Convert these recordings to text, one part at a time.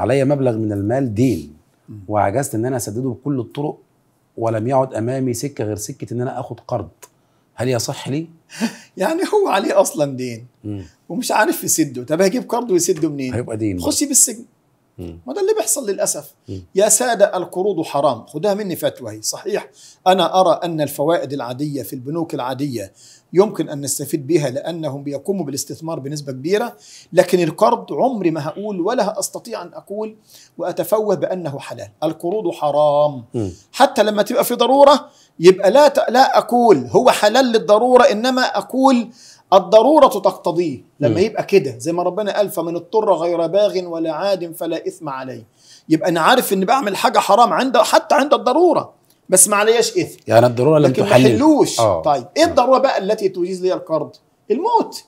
علي مبلغ من المال دين وعجزت ان انا اسدده بكل الطرق ولم يعد امامي سكه غير سكه ان انا اخد قرض هل يصح لي يعني هو عليه اصلا دين مم. ومش عارف يسده طب هجيب قرض ويسده منين هيبقى دين خشي بالسجن وده اللي بيحصل للاسف يا ساده القروض حرام خدها مني فتوى هي صحيح انا ارى ان الفوائد العاديه في البنوك العاديه يمكن ان نستفيد بها لانهم بيقوموا بالاستثمار بنسبه كبيره لكن القرض عمري ما هقول ولا استطيع ان اقول واتفوه بانه حلال القروض حرام حتى لما تبقى في ضروره يبقى لا ت... لا اقول هو حلال للضروره انما اقول الضرورة تقتضيه لما م. يبقى كده زي ما ربنا قال فمن اضطر غير باغ ولا عاد فلا إثم عليه يبقى أنا عارف إن بعمل حاجة حرام عند حتى عند الضرورة بس ما علياش إثم يعني الضرورة لم لكن تحلل أوه. طيب إيه آه. الضرورة بقى التي تجيز لي القرض الموت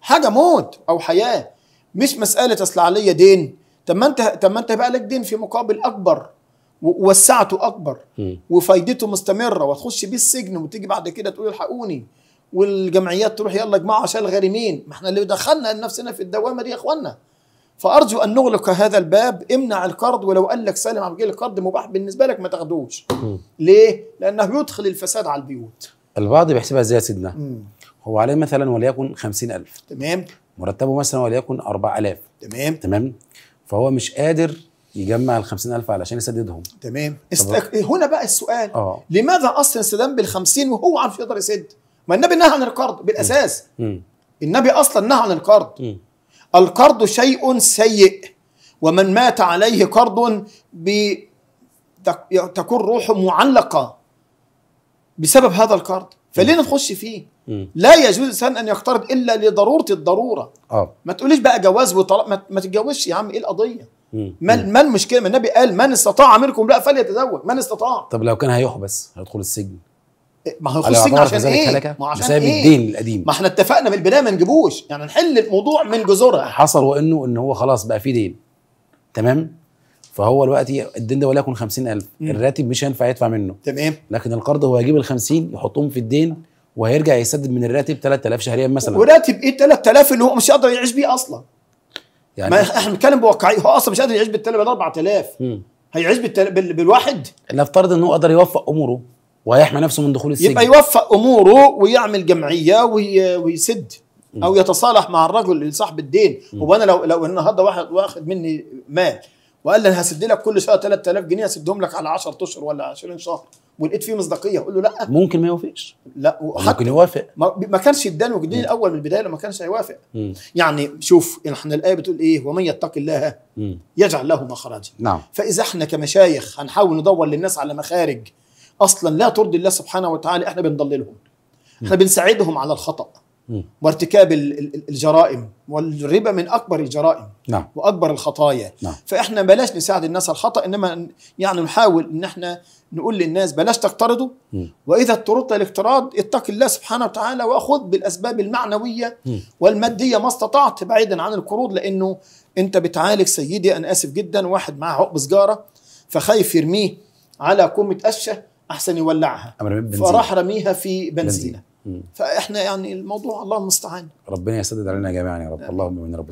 حاجة موت أو حياة مش مسألة أصل عليا دين طب ما أنت طب ما أنت بقى لك دين في مقابل أكبر ووسعته اكبر وفايدته مستمره وتخش بيه السجن وتيجي بعد كده تقول الحقوني والجمعيات تروح يلا اجمعوا عشان الغارمين ما احنا اللي دخلنا نفسنا في الدوامه دي يا اخوانا فارجو ان نغلق هذا الباب امنع القرض ولو قال لك سالم عبد القرض مباح بالنسبه لك ما تاخدوش ليه لانه يدخل الفساد على البيوت البعض بيحسبها ازاي يا سيدنا مم. هو عليه مثلا وليكن 50000 تمام مرتبه مثلا وليكن 4000 تمام تمام فهو مش قادر يجمع ال 50000 علشان يسددهم تمام استك... هنا بقى السؤال أوه. لماذا اصلا استدام بال 50 وهو عارف يقدر يسد؟ ما النبي نهى عن القرض بالاساس م. النبي اصلا نهى عن القرض القرض شيء سيء ومن مات عليه قرض ب... تكون روحه معلقه بسبب هذا القرض فليه نخش فيه؟ مم. لا يجوز الانسان ان يقترض الا لضروره الضروره أوه. ما تقوليش بقى جواز وطلاق ما, ما تتجوزش يا عم ايه القضيه؟ من ما المشكله ما النبي قال من استطاع منكم لا فليتزوج من استطاع طب لو كان هيحبس هيدخل السجن إيه، ما هو هيخش السجن عشان ايه؟ ما عشان إيه؟ الدين القديم ما احنا اتفقنا من البدايه ما نجيبوش يعني نحل الموضوع من جذورها حصل وانه ان هو خلاص بقى في دين تمام فهو دلوقتي الدين ده وليكن 50000 الراتب مش هينفع يدفع منه تمام لكن القرض هو هيجيب ال 50 يحطهم في الدين وهيرجع يسدد من الراتب 3000 شهريا مثلا وراتب ايه 3000 اللي هو مش هيقدر يعيش بيه اصلا يعني ما احنا بنتكلم بواقعيه هو اصلا مش قادر يعيش بالثلاث بال 4000 هيعيش بالتل... بالواحد نفترض انه قدر يوفق اموره وهيحمي نفسه من دخول السجن يبقى يوفق اموره ويعمل جمعيه وي... ويسد او يتصالح مع الرجل صاحب الدين وانا لو لو النهارده واحد واخد مني مال وقال لي انا هسد لك كل شهر 3000 جنيه هسدهم لك على 10 اشهر ولا 20 شهر ولقيت فيه مصداقيه اقول له لا ممكن ما يوافقش لا ممكن يوافق ما كانش اداني وجدني الاول من البدايه ما كانش هيوافق يعني شوف احنا الايه بتقول ايه ومن يتق الله يجعل له مخرجا نعم فاذا احنا كمشايخ هنحاول ندور للناس على مخارج اصلا لا ترضي الله سبحانه وتعالى احنا بنضللهم احنا بنساعدهم على الخطا وارتكاب الجرائم والربا من اكبر الجرائم نعم. واكبر الخطايا نعم. فاحنا بلاش نساعد الناس على الخطا انما يعني نحاول ان احنا نقول للناس بلاش تقترضوا واذا اضطررت للاقتراض اتق الله سبحانه وتعالى وخذ بالاسباب المعنويه مم. والماديه ما استطعت بعيدا عن القروض لانه انت بتعالج سيدي انا اسف جدا واحد معاه عقب سجاره فخايف يرميه على كومه قشه احسن يولعها فراح رميها في بنزينه فاحنا يعني الموضوع الله المستعان ربنا يسدد علينا جميعا يا رب اللهم امين رب